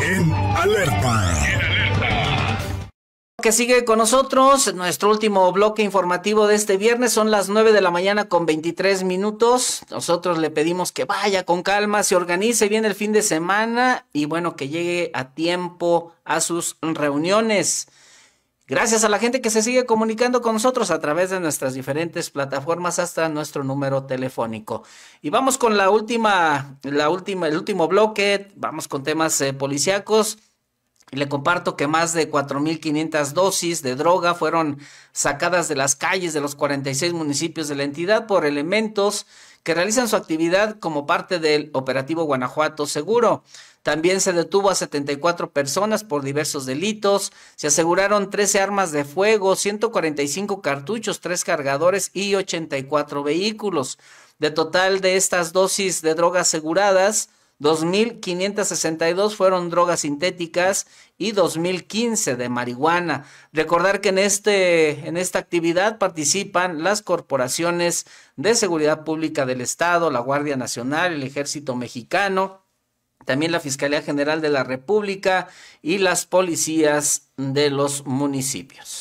En Que sigue con nosotros, nuestro último bloque informativo de este viernes son las 9 de la mañana con 23 minutos. Nosotros le pedimos que vaya con calma, se organice bien el fin de semana y bueno, que llegue a tiempo a sus reuniones. Gracias a la gente que se sigue comunicando con nosotros a través de nuestras diferentes plataformas hasta nuestro número telefónico. Y vamos con la última, la última, el último bloque, vamos con temas eh, policíacos. le comparto que más de 4.500 dosis de droga fueron sacadas de las calles de los 46 municipios de la entidad por elementos que realizan su actividad como parte del operativo Guanajuato Seguro. También se detuvo a 74 personas por diversos delitos, se aseguraron 13 armas de fuego, 145 cartuchos, 3 cargadores y 84 vehículos. De total de estas dosis de drogas aseguradas, 2.562 fueron drogas sintéticas y 2.015 de marihuana. Recordar que en, este, en esta actividad participan las corporaciones de seguridad pública del Estado, la Guardia Nacional, el Ejército Mexicano, también la Fiscalía General de la República y las policías de los municipios.